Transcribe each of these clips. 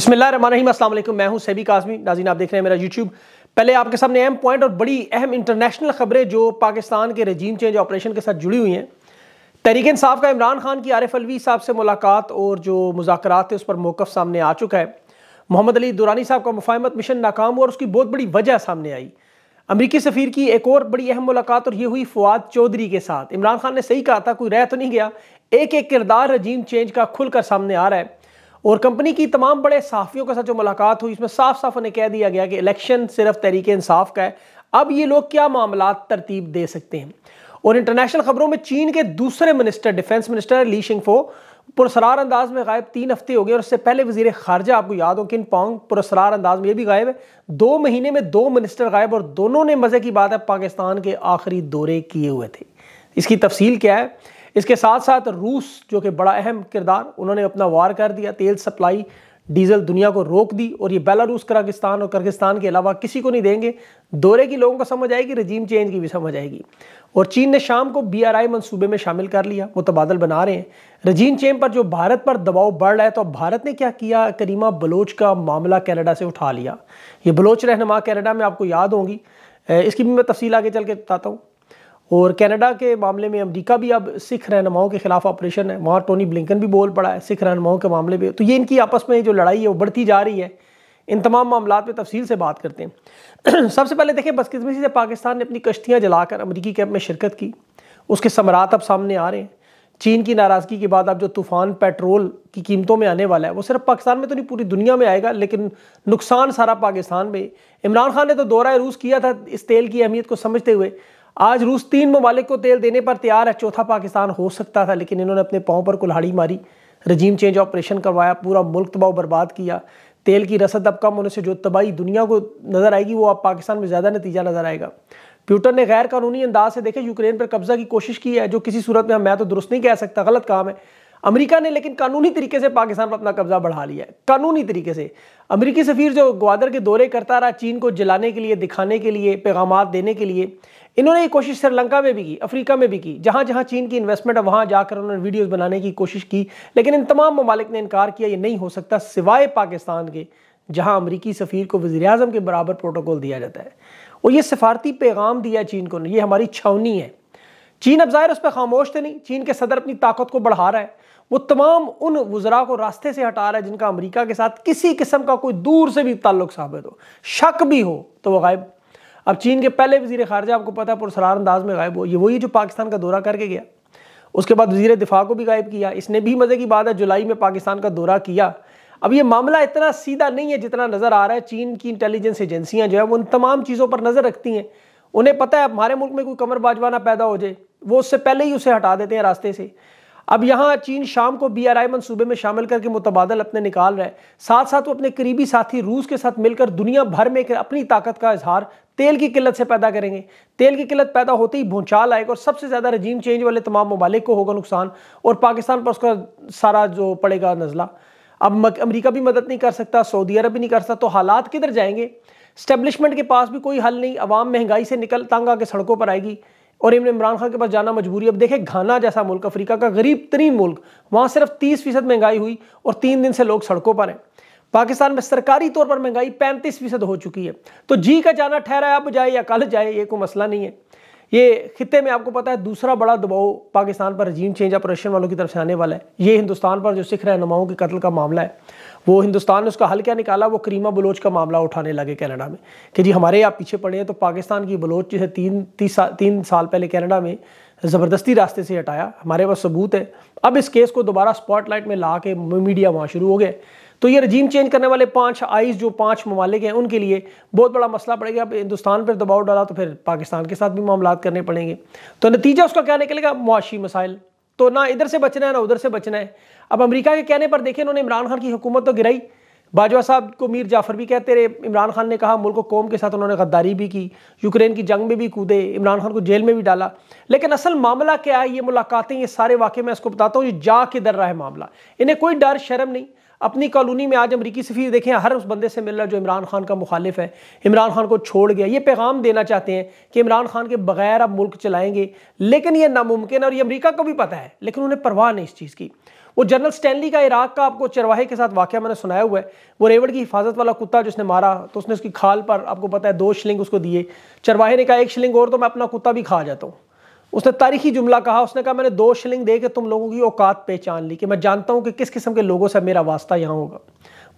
बिस्मिल्लाम मैं हूं सैबी काजमी नाजीन आप देख रहे हैं मेरा यूट्यूब पहले आपके सामने अहम पॉइंट और बड़ी अहम इंटरनेशनल खबरें जो पाकिस्तान के रजीम चेंज ऑपरेशन के साथ जुड़ी हुई हैं तहरीक इंसाफ का इमरान खान की आरफ़ अलवी साहब से मुलाकात और जो मुजात थे उस पर मौक़ सामने आ चुका है मोहम्मद अली दुरानी साहब का मुफाहमत मिशन नाकाम हुआ और उसकी बहुत बड़ी वजह सामने आई अमरीकी सफ़ीर की एक और बड़ी अहम मुलाकात और ये हुई फवाद चौधरी के साथ इमरान खान ने सही कहा था कोई रह तो नहीं गया एक एक किरदार रजीम चेंज का खुलकर सामने आ रहा है और कंपनी की तमाम बड़े साफियों के साथ जो मुलाकात हुई इसमें साफ साफ उन्हें कह दिया गया कि इलेक्शन सिर्फ तहरीक इंसाफ का है अब ये लोग क्या मामला तरतीब दे सकते हैं और इंटरनेशनल खबरों में चीन के दूसरे minister defence minister Li Shangfu पुरसरार अंदाज में गायब तीन हफ्ते हो गए और उससे पहले वजीर खारजा आपको याद हो किन पॉन्ग पुरसरार अंदाज में ये भी गायब है दो महीने में दो मिनिस्टर गायब और दोनों ने मज़े की बात है पाकिस्तान के आखिरी दौरे किए हुए थे इसकी तफसील क्या है इसके साथ साथ रूस जो कि बड़ा अहम किरदार उन्होंने अपना वार कर दिया तेल सप्लाई डीजल दुनिया को रोक दी और ये बेलारूस कजाकिस्तान और कर्गिस्तान के अलावा किसी को नहीं देंगे दौरे की लोगों को समझ आएगी रजीम चेंज की भी समझ आएगी और चीन ने शाम को बी आर आई मनसूबे में शामिल कर लिया तबादल बना रहे हैं रजीम चेंज पर जो भारत पर दबाव बढ़ रहा है तो भारत ने क्या किया करीमा बलोच का मामला कैनेडा से उठा लिया ये बलोच रहनमा कैनेडा में आपको याद होंगी इसकी भी मैं तफसील आगे चल के बताता हूँ और कनाडा के मामले में अमेरिका भी अब सिख रहनुमाओं के खिलाफ ऑपरेशन है वहाँ टोनी ब्लिंकन भी बोल पड़ा है सिख रहनुमाओं के मामले में तो ये इनकी आपस में जो लड़ाई है वो बढ़ती जा रही है इन तमाम मामला पर तफसील से बात करते हैं सबसे पहले देखें बदकस्मती से पाकिस्तान ने अपनी कश्तियाँ जलाकर अमरीकी कैंप में शिरकत की उसके समरात अब सामने आ रहे हैं चीन की नाराज़गी के बाद अब जो तूफ़ान पेट्रोल की कीमतों में आने वाला है वो सिर्फ पाकिस्तान में तो नहीं पूरी दुनिया में आएगा लेकिन नुकसान सारा पाकिस्तान में इमरान खान ने तो दौरा रूस किया था इस तेल की अहमियत को समझते हुए आज रूस तीन ममालिक को तेल देने पर तैयार है चौथा पाकिस्तान हो सकता था लेकिन इन्होंने अपने पाँव पर कुल्हाड़ी मारी रजीम चेंज ऑपरेशन करवाया पूरा मुल्क तबाह बर्बाद किया तेल की रसद अब कम होने से जो तबाही दुनिया को नज़र आएगी वो अब पाकिस्तान में ज़्यादा नतीजा नज़र आएगा प्यूटर ने गैर कानूनी अंदाज से देखे यूक्रेन पर कब्जा की कोशिश की है जो किसी सूरत में मैं तो दुरुस्त नहीं कह सकता गलत काम है अमेरिका ने लेकिन कानूनी तरीके से पाकिस्तान पर अपना कब्जा बढ़ा लिया है कानूनी तरीके से अमेरिकी सफ़ीर जो ग्वादर के दौरे करता रहा चीन को जलाने के लिए दिखाने के लिए पैगाम देने के लिए इन्होंने ये कोशिश श्रीलंका में भी की अफ्रीका में भी की जहाँ जहाँ चीन की इन्वेस्टमेंट है वहाँ जाकर उन्होंने वीडियोस बनाने की कोशिश की लेकिन इन तमाम ममालिक ने इनकार किया ये नहीं हो सकता सिवाय पाकिस्तान के जहाँ अमरीकी सफ़ीर को वज़ी अजम के बराबर प्रोटोकॉल दिया जाता है और ये सिफारती पैगाम दिया चीन को ये हमारी छवनी है चीन अब ज़ाहिर उस पर खामोश थे तो नहीं चीन के सदर अपनी ताकत को बढ़ा रहा है वो तमाम उन वजरा को रास्ते से हटा रहा है जिनका अमरीका के साथ किसी किस्म का कोई दूर से भी ताल्लुक साबित हो शक भी हो तो वह गायब अब चीन के पहले वजीर खारजा आपको पता है पुरसरार अंदाज में गायब हो ये वही जो पाकिस्तान का दौरा करके गया उसके बाद वजीर दिफा को भी गायब किया इसने भी मज़े की बात है जुलाई में पाकिस्तान का दौरा किया अब ये मामला इतना सीधा नहीं है जितना नज़र आ रहा है चीन की इंटेलिजेंस एजेंसियाँ जो है वो उन तमाम चीज़ों पर नज़र रखती हैं उन्हें पता है हमारे मुल्क में कोई कमर बाजवाना पैदा हो जाए वो उससे पहले ही उसे हटा देते हैं रास्ते से अब यहाँ चीन शाम को बी आर आई मनसूबे में शामिल करके मुतबादल अपने निकाल रहे हैं साथ साथ वो अपने करीबी साथी रूस के साथ मिलकर दुनिया भर में अपनी ताकत का इजहार तेल की किल्लत से पैदा करेंगे तेल की किल्लत पैदा होते ही भूचाल आएगा और सबसे ज़्यादा रजीम चेंज वाले तमाम ममालिक को होगा नुकसान और पाकिस्तान पर उसका सारा जो पड़ेगा नज़ला अब अमरीका भी मदद नहीं कर सकता सऊदी अरब भी नहीं कर सकता तो हालात किधर जाएंगे स्टेबलिशमेंट के पास भी कोई हल नहीं अवाम महंगाई से निकल तंग आके सड़कों पर आएगी और इमन इमरान खान के पास जाना मजबूरी अब देखें घाना जैसा मुल्क अफ्रीका का गरीब तरीन मुल्क वहाँ सिर्फ तीस फीसद महंगाई हुई और तीन दिन से लोग सड़कों पर हैं पाकिस्तान में सरकारी तौर पर महंगाई पैंतीस फीसद हो चुकी है तो जी का जाना ठहरा है अब जाए या कल जाए ये कोई मसला नहीं है ये खत्े में आपको पता है दूसरा बड़ा दबाव पाकिस्तान पर रजीम चेंज आप रशियन वालों की तरफ से आने वाला है ये हिंदुस्तान पर जो सिख रहनुमाओं के कत्ल का मामला है वो हिंदुस्तान ने उसका हल क्या निकाला वो करीमा बलोच का मामला उठाने लगे कनाडा में कि जी हमारे आप पीछे पड़े हैं तो पाकिस्तान की बलोच जिसे तीन तीस सा, तीन साल पहले कनाडा में ज़बरदस्ती रास्ते से हटाया हमारे पास सबूत है अब इस केस को दोबारा स्पॉटलाइट में ला के मीडिया वहाँ शुरू हो गए तो ये रजीम चेंज करने वाले पाँच आईस जो पाँच ममालिक हैं उनके लिए बहुत बड़ा मसला पड़ेगा अब हिंदुस्तान पर दबाव डाला तो फिर पाकिस्तान के साथ भी मामला करने पड़ेंगे तो नतीजा उसका क्या निकलेगा मुआशी मसाइल तो ना इधर से बचना है ना उधर से बचना है अब अमरीका के कहने पर देखें उन्होंने इमरान खान की हुकूमत तो गिराई बाजवा साहब को मीर जाफर भी कहते रहे इमरान खान ने कहा मुल्क को कौम के साथ उन्होंने गद्दारी भी की यूक्रेन की जंग में भी कूदे इमरान खान को जेल में भी डाला लेकिन असल मामला क्या है ये मुलाकातें ये सारे वाक्य मैं इसको बताता हूँ ये जा किधर रहा है मामला इन्हें कोई डर शर्म नहीं अपनी कॉलोनी में आज अमरीकी सफी देखें हर उस बंदे से मिल रहा है जो इमरान खान का मुखालिफ है इमरान खान को छोड़ गया ये पैगाम देना चाहते हैं कि इमरान खान के बगैर आप मुल्क चलाएंगे लेकिन ये नामुमकिन और ये अमरीका को भी पता है लेकिन उन्हें परवाह नहीं इस चीज़ की वो जनरल स्टैनली का इराक का आपको चरवाहे के साथ वाक्य मैंने सुनाया हुआ है वो रेवड़ की हिफाजत वाला कुत्ता जिसने मारा तो उसने उसकी खाल पर आपको पता है दो शिलिंग उसको दिए चरवाहे ने कहा एक शिलिंग और तो मैं अपना कुत्ता भी खा जाता हूँ उसने तारीखी जुमला कहा उसने कहा मैंने दो शिलिंग दे के तुम लोगों की औकात पहचान ली कि मैं जानता हूँ कि किस किस्म के लोगों से मेरा वास्ता यहाँ होगा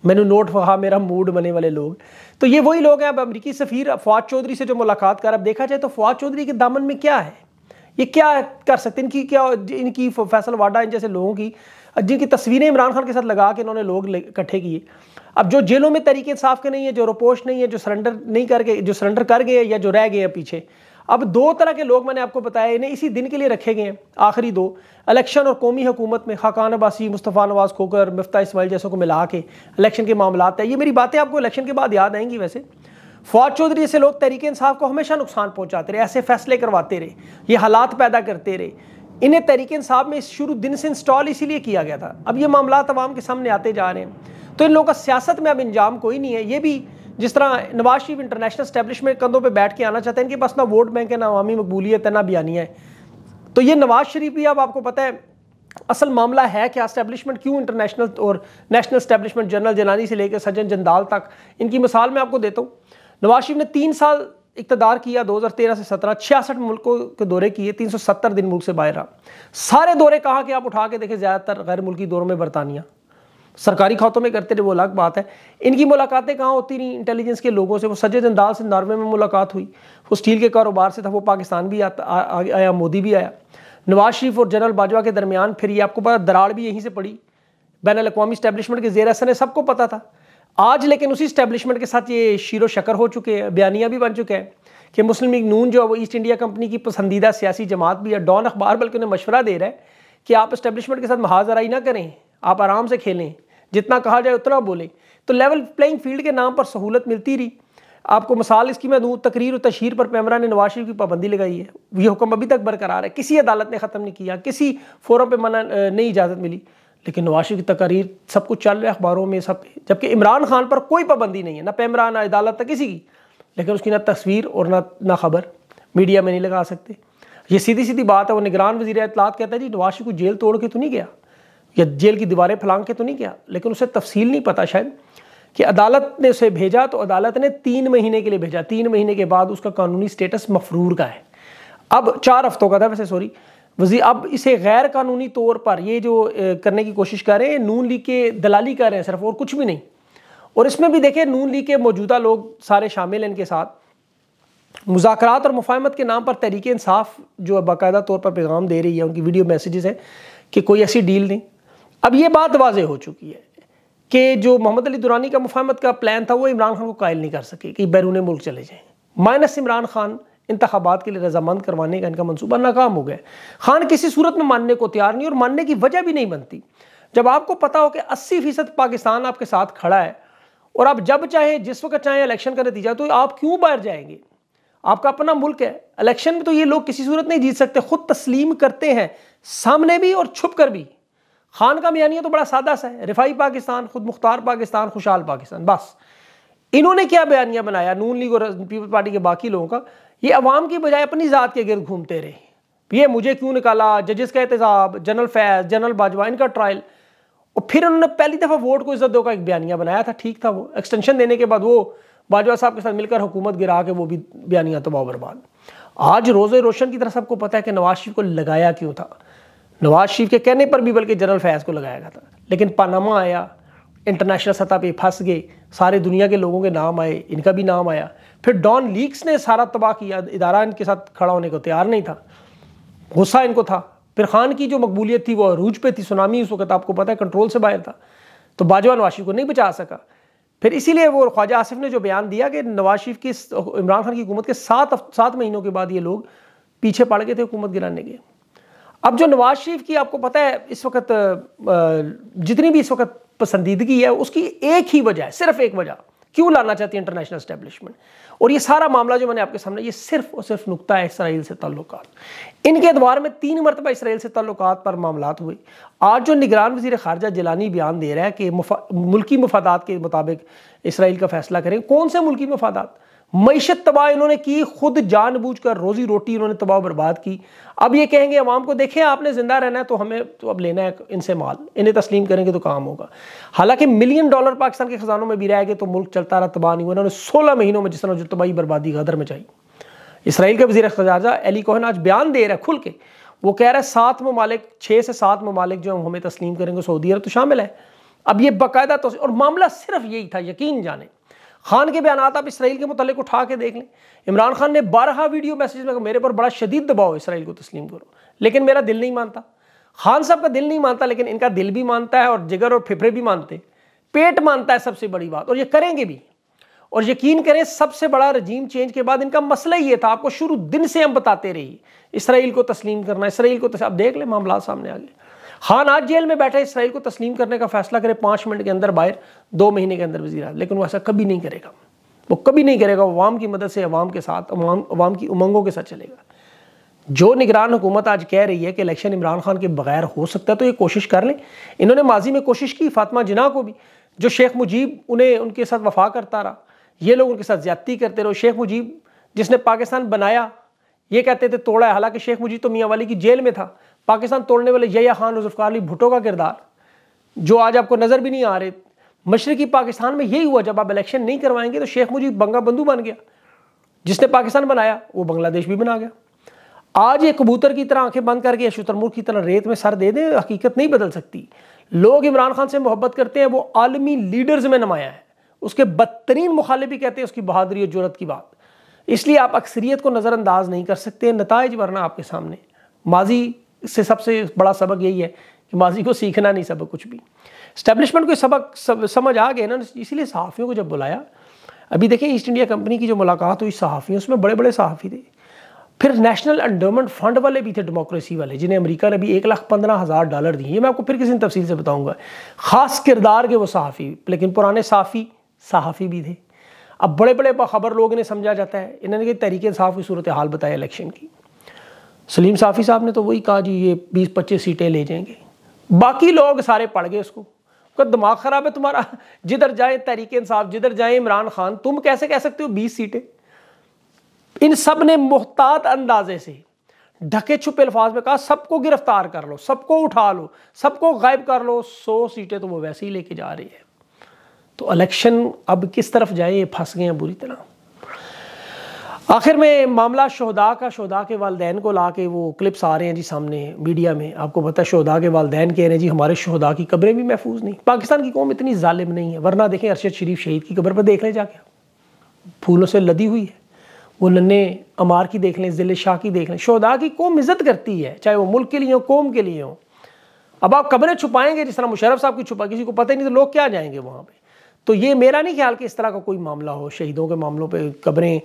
मैंने नोट वहाँ मेरा मूड बने वाले लोग तो ये वही लोग हैं अब अमरीकी सफ़ीर फवाद चौधरी से जो मुलाकात कर अब देखा जाए तो फवाद चौधरी के दामन में क्या है ये क्या कर सकते इनकी क्या इनकी फैसल वाडा इन जैसे लोगों की जिनकी तस्वीरें इमरान खान के साथ लगा के इन्होंने लोग इकट्ठे किए अब जो जेलों में तरीके साफ के नहीं है जो रोपोश नहीं है जो सरेंडर नहीं करके जो सरेंडर कर गए या जो रह गए हैं पीछे अब दो तरह के लोग मैंने आपको बताया इन्हें इसी दिन के लिए रखे गए हैं आखिरी दो इलेक्शन और कौमी हुकूमत में खाकान अबासी मुस्तफ़ा नवाज़ खोकर मफ्ता इसमाइल जैसों को मिला के इलेक्शन के मामला है ये मेरी बातें आपको इलेक्शन के बाद याद आएंगी वैसे फौज चौधरी जैसे लोग तरीके इंसाफ को हमेशा नुकसान पहुँचाते रहे ऐसे फैसले करवाते रहे ये हालात पैदा करते रहे इन्हें तरीके इंसाफ में शुरू दिन से इंस्टॉल इसीलिए किया गया था अब ये मामला तमाम के सामने आते जा रहे हैं तो इन लोगों का सियासत में अब इंजाम कोई नहीं है ये भी जिस तरह नवाज शरीफ इंटरनेशनल स्टैब्लिशमेंट कंधों पर बैठ के आना चाहते हैं इनके पास ना वोट बैंक है ना अवामी मकबूलियत है ना बयानी है तो ये नवाज शरीफ भी अब आपको पता है असल मामला है क्या स्टैब्लिशमेंट क्यों इंटरनेशनल और नेशनल स्टैब्लिशमेंट जनरल जनानी से लेकर सज्जन जंदाल तक इनकी मिसाल मैं आपको देता हूँ नवाज शरीफ ने तीन साल इकतदार किया 2013 से 17 छियासठ मुल्कों के दौरे किए 370 दिन मुल्क से बाहर रहा सारे दौरे कहा कि आप उठा के देखें ज़्यादातर गैर मुल्की दौरों में बरतानिया सरकारी खातों में करते रहे वो अलग बात है इनकी मुलाकातें कहाँ होती रहीं इंटेलिजेंस के लोगों से वो सजद अंदाज से नॉर्वे में मुलाकात हुई वो स्टील के कारोबार से था वो पाकिस्तान भी आता आया मोदी भी आया नवाज शरीफ और जनरल बाजवा के दरमियान फिर ये आपको पता दराड़ भी यहीं से पड़ी बैन अवी स्टैब्लिशमेंट के जेर असर है सबको पता था आज लेकिन उसी स्टैब्लिशमेंट के साथ ये शीर शकर हो चुके हैं बयानिया भी बन चुके हैं कि मुस्लिम लीग नून जो है वो ईस्ट इंडिया कंपनी की पसंदीदा सियासी जमात भी है डॉन अखबार बल्कि उन्हें मशवरा दे रहा है कि आप इस्टेब्लिशमेंट के साथ महाजराई ना करें आप आराम से खेलें जितना कहा जाए उतना बोलें तो लेवल प्लेइंग फील्ड के नाम पर सहूलत मिलती रही आपको मिसाल इसकी मैं दूँ तकरीर और तशहर पर पैमरा ने नवाज शरीफ की पाबंदी लगाई है ये हुक्म अभी तक बरकरार है किसी अदालत ने ख़त्म नहीं किया किसी फोरम पर मना नहीं इजाज़त मिली लेकिन नवाज शरीफ की तकरीर सब कुछ चल रहा है अखबारों में सब जबकि इमरान खान पर कोई पाबंदी नहीं है ना पैमरा ना अदालत ना किसी की लेकिन उसकी ना तस्वीर और ना ना खबर मीडिया में नहीं लगा सकते ये सीधी सीधी बात है वो निगरान वजी अतलात कहता है जी नवाज शरीफ को जेल तोड़ के तो नहीं गया या जेल की दीवारें फलांग के तो नहीं गया लेकिन उसे तफसील नहीं पता शायद कि अदालत ने उसे भेजा तो अदालत ने तीन महीने के लिए भेजा तीन महीने के बाद उसका कानूनी स्टेटस मफरूर का है अब चार हफ्तों का था वैसे सॉरी वजी अब इसे गैर कानूनी तौर पर ये जो करने की कोशिश कर रहे हैं नून लीग के दलाली कर रहे हैं सिर्फ और कुछ भी नहीं और इसमें भी देखें नून लीग के मौजूदा लोग सारे शामिल हैं इनके साथ मुजाकरात और मुफाहमत के नाम पर तहरीक इंसाफ जो बाकायदा तौर पर पैगाम दे रही है उनकी वीडियो मैसेजेस हैं कि कोई ऐसी डील नहीं अब ये बात वाजह हो चुकी है कि जो मोहम्मद अली दुरानी का मुफाहमत का प्लान था वो इमरान खान को कायल नहीं कर सके कि बैरून मुल्क चले जाएँ माइनस इमरान खान इंतबात के लिए रजामंद करवाने का इनका मनसूबा नाकाम हो गया खान किसी सूरत में मानने को तैयार नहीं और मानने की वजह भी नहीं बनती जब आपको पता हो कि अस्सी फीसद पाकिस्तान आपके साथ खड़ा है और आप जब चाहें जिस वक्त चाहें इलेक्शन का नतीजा तो आप क्यों बाहर जाएंगे आपका अपना मुल्क है इलेक्शन में तो ये लोग किसी सूरत नहीं जीत सकते खुद तस्लीम करते हैं सामने भी और छुप कर भी खान का बयानिया तो बड़ा सादा सा है रिफाई पाकिस्तान खुद मुख्तार पाकिस्तान खुशहाल पाकिस्तान बस इन्होंने क्या बयानिया बनाया नून लीग और पीपल पार्टी के बाकी लोगों का ये अवाम की बजाय अपनी ज़ात के गिरद घूमते रहे ये मुझे क्यों निकाला जजेस का एहतजाब जनरल फैज जनरल बाजवा इनका ट्रायल और फिर उन्होंने पहली दफ़ा वोट को इज्जत दो का एक बयानिया बनाया था ठीक था वो एक्सटेंशन देने के बाद वो बाजवा साहब के साथ मिलकर हुकूमत गिरा के वो भी बयानिया तबाह तो बर्बाद आज रोज़ रोशन की तरह सबको पता है कि नवाज शरीफ को लगाया क्यों था नवाज शरीफ के कहने पर भी बल्कि जनरल फैज़ को लगाया गया था लेकिन पानामा आया इंटरनेशनल सतह पे फंस गए सारे दुनिया के लोगों के नाम आए इनका भी नाम आया फिर डॉन लीक्स ने सारा तबाह किया इदारा इनके साथ खड़ा होने को तैयार नहीं था गुस्सा इनको था फिर खान की जो मकबूलियत थी वो अरूज पे थी सुनामी उस वक्त आपको पता है कंट्रोल से बाहर था तो बाजवा नवाज शरीफ को नहीं बचा सका फिर इसीलिए वो ख्वाजा आसिफ ने जो बयान दिया कि नवाज शरीफ की इमरान खान की हुकूमत के सात सात महीनों के बाद ये लोग पीछे पड़ गए थे हुकूमत गिराने के अब जो नवाज शरीफ की आपको पता है इस वक्त जितनी भी इस वक्त पसंदीदगी है उसकी एक ही वजह है सिर्फ एक वजह क्यों लाना चाहती है इंटरनेशनल स्टैब्लिशमेंट और ये सारा मामला जो मैंने आपके सामने ये सिर्फ और सिर्फ नुकता है इसराइल से ताल्लुक इनके अदवार में तीन मरतबा इसराइल से ताल्लुक पर मामला हुए आज जो निगरान वजी खारजा जिलानी बयान दे रहा है कि मुल्की मफादात के मुताबिक इसराइल का फैसला करें कौन से मुल्की मफादात मीशत तबाह इन्होंने की खुद जानबूझकर रोजी रोटी इन्होंने तबाह बर्बाद की अब ये कहेंगे अवाम को देखें आपने ज़िंदा रहना है तो हमें तो अब लेना है इनसे माल इन्हें तस्लीम करेंगे तो काम होगा हालांकि मिलियन डॉलर पाकिस्तान के खजानों में भी रह गए तो मुल्क चलता रहा तबाह नहीं हुआ उन्होंने सोलह महीनों में जिस तरह जो तबाही बर्बादी गदर में चाहिए इसराइल के वजी खजाजा अली कोहन आज बयान दे रहा है खुल के वो कह रहा है सात ममालिक छः से सात ममालिक जो हमें तस्लीम करेंगे सऊदी अरब तो शामिल है अब ये बाकायदा तो और मामला सिर्फ यही था यकीन जाने खान के बयान आप इसराइल के मुतल उठा के देख लें इमरान खान ने बारह वीडियो मैसेज में मेरे पर बड़ा शदीद दबाव इसराइल को तस्लीम करो लेकिन मेरा दिल नहीं मानता खान साहब का दिल नहीं मानता लेकिन इनका दिल भी मानता है और जिगर और फिफरे भी मानते पेट मानता है सबसे बड़ी बात और ये करेंगे भी और यकीन करें सबसे बड़ा रजीम चेंज के बाद इनका मसला ये था आपको शुरू दिन से हम बताते रहिए इसराइल को तस्लीम करना इसराइल को तस्लीम, आप देख ले मामला सामने आ गए खान आज जेल में बैठे इसराइल को तस्लीम करने का फैसला करे पाँच मिनट के अंदर बाहर दो महीने के अंदर वजीरा लेकिन वो ऐसा कभी नहीं करेगा वो कभी नहीं करेगा वो अवाम की मदद से अवाम के साथ अवाम की उमंगों के साथ चलेगा जो निगरान हुकूमत आज कह रही है कि इलेक्शन इमरान खान के बगैर हो सकता है तो ये कोशिश कर लें इन्होंने माजी में कोशिश की फातमा जिना को भी जो शेख मुजीब उन्हें उनके साथ वफा करता रहा ये लोग उनके साथ ज्यादती करते रहे शेख मुजीब जिसने पाकिस्तान बनाया ये कहते थे तोड़ा है हालांकि शेख मुजीब तो मियाँ वाली की जेल में था पाकिस्तान तोड़ने वाले यया खान और जुल्फ़ार अली भुटो का किरदार जो आज आपको नज़र भी नहीं आ रहे मशरकी पाकिस्तान में यही हुआ जब आप इलेक्शन नहीं करवाएंगे तो शेख मुजीब बंगा बंधु बन गया जिसने पाकिस्तान बनाया वो बांग्लादेश भी बना गया आज ये कबूतर की तरह आंखें बंद करके या की तरह रेत में सर दे दें हकीकत नहीं बदल सकती लोग इमरान खान से मोहब्बत करते हैं वो आलमी लीडर्स में नमाया है उसके बदतरीन मुखाले भी कहते हैं उसकी बहादरी और जरूरत की बात इसलिए आप अक्सरियत को नज़रअंदाज नहीं कर सकते नतज वरना आपके सामने माजी से सबसे बड़ा सबक यही है कि माजी को सीखना नहीं सबक कुछ भी स्टैब्लिशमेंट को सबक सब, समझ आ गए ना इसीलिए सहाफ़ियों को जब बुलाया अभी देखें ईस्ट इंडिया कंपनी की जो मुलाकात हुई सहाफ़ियों उसमें बड़े बड़े सहाफ़ी थे फिर नेशनल एंडोमेंट फंड वाले भी थे डेमोक्रेसी वाले जिन्हें अमेरिका ने अभी एक लाख पंद्रह हज़ार डॉलर दिए मैं आपको फिर किसी तफसील से बताऊंगा ख़ास किरदार के वो सहाफ़ी लेकिन पुराने साफ़ी सहाफ़ी भी थे अब बड़े बड़े खबर लोग इन्हें समझा जाता है इन्होंने तरीके साफ की सूरत हाल बताया इलेक्शन की सलीम साफ़ी साहब ने तो वही कहा जी ये बीस पच्चीस सीटें ले जाएंगे बाकी लोग सारे पढ़ गए उसको का दिमाग ख़राब है तुम्हारा जिधर जाए तहरीक इंसाफ जिधर जाए इमरान खान तुम कैसे कह सकते हो बीस सीटें इन सब ने मुहतात अंदाजे से ढके छुपे अल्फाज में कहा सबको गिरफ्तार कर लो सबको उठा लो सबको गायब कर लो सौ सीटें तो वो वैसे ही लेके जा रही है तो इलेक्शन अब किस तरफ जाए ये फंस गए हैं बुरी तरह आखिर में मामला शहदा का शहदा के वालदेन को ला के वो क्लिप्स आ रहे हैं जी सामने मीडिया में आपको पता है शहदा के वालदेन कह रहे हैं जी हमारे शहदा की कब्रें भी महफूज नहीं पाकिस्तान की कौम इतनी ालिम नहीं है वरना देखें अरशद शरीफ शहीद की कब्र पर देख लें जाके फूलों से लदी हुई है वो नन्हे अमार की देख लें जिले शाह की देख लें शहदा की कौम इज़्ज़त करती है चाहे वो मुल्क के लिए हो कौम के लिए हो अब आप कब्रें छुपाएंगे जिस तरह मुशरफ साहब की छुपा किसी को पता ही नहीं तो लोग क्या जाएंगे वहाँ पर तो ये मेरा नहीं ख्याल कि इस तरह का कोई मामला हो शहीदों के मामलों पर कब्रें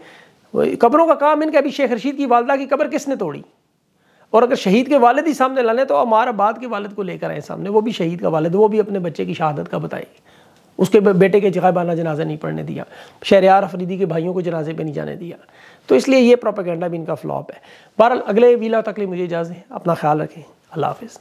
कब्रों का काम इनके अभी शेख रशीद की वालदा की कब्र किसने तोड़ी और अगर शहीद के वालद ही सामने लाने तो अमार आबाद के वालद को लेकर आए सामने वो भी शहीद का वालद वो भी अपने बच्चे की शहादत का बताए उसके बेटे के जगहबाना जनाजा नहीं पढ़ने दिया शहरियार अफरीदी के भाइयों को जनाजे पे नहीं जाने दिया तो इसलिए ये प्रोपागेंडा भी इनका फ्लॉप है बहरहाल अगले वीला तक मुझे इजाज़त है अपना ख्याल रखें अल्लाह हाफिज़